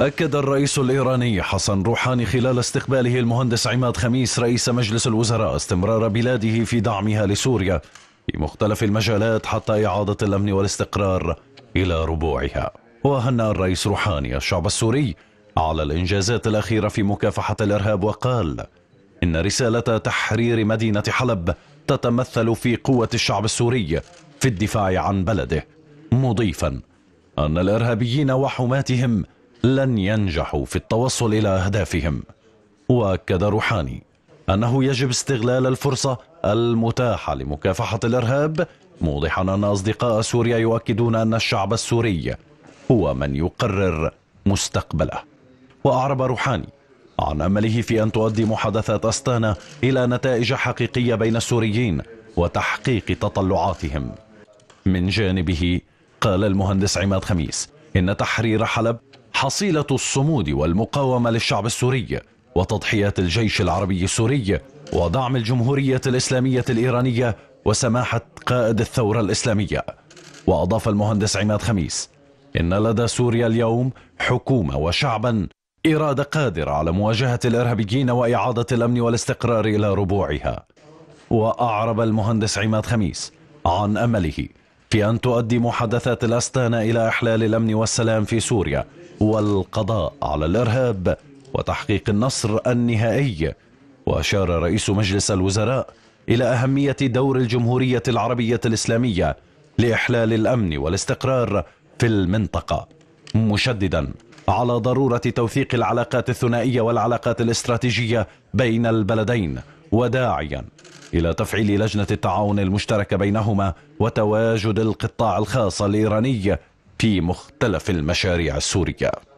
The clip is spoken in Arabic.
أكد الرئيس الإيراني حسن روحاني خلال استقباله المهندس عماد خميس رئيس مجلس الوزراء استمرار بلاده في دعمها لسوريا في مختلف المجالات حتى إعادة الأمن والاستقرار إلى ربوعها وهنأ الرئيس روحاني الشعب السوري على الإنجازات الأخيرة في مكافحة الإرهاب وقال إن رسالة تحرير مدينة حلب تتمثل في قوة الشعب السوري في الدفاع عن بلده مضيفا أن الإرهابيين وحماتهم لن ينجحوا في التوصل إلى أهدافهم وأكد روحاني أنه يجب استغلال الفرصة المتاحة لمكافحة الإرهاب موضحا أن أصدقاء سوريا يؤكدون أن الشعب السوري هو من يقرر مستقبله وأعرب روحاني عن أمله في أن تؤدي محادثات أستانا إلى نتائج حقيقية بين السوريين وتحقيق تطلعاتهم من جانبه قال المهندس عماد خميس إن تحرير حلب حصيلة الصمود والمقاومة للشعب السوري وتضحيات الجيش العربي السوري ودعم الجمهورية الإسلامية الإيرانية وسماحة قائد الثورة الإسلامية وأضاف المهندس عماد خميس إن لدى سوريا اليوم حكومة وشعبا إرادة قادرة على مواجهة الإرهابيين وإعادة الأمن والاستقرار إلى ربوعها وأعرب المهندس عماد خميس عن أمله في أن تؤدي محادثات الأستانة إلى إحلال الأمن والسلام في سوريا والقضاء على الإرهاب وتحقيق النصر النهائي وأشار رئيس مجلس الوزراء إلى أهمية دور الجمهورية العربية الإسلامية لإحلال الأمن والاستقرار في المنطقة مشددا على ضرورة توثيق العلاقات الثنائية والعلاقات الاستراتيجية بين البلدين وداعيا إلى تفعيل لجنة التعاون المشتركه بينهما وتواجد القطاع الخاص الإيراني في مختلف المشاريع السورية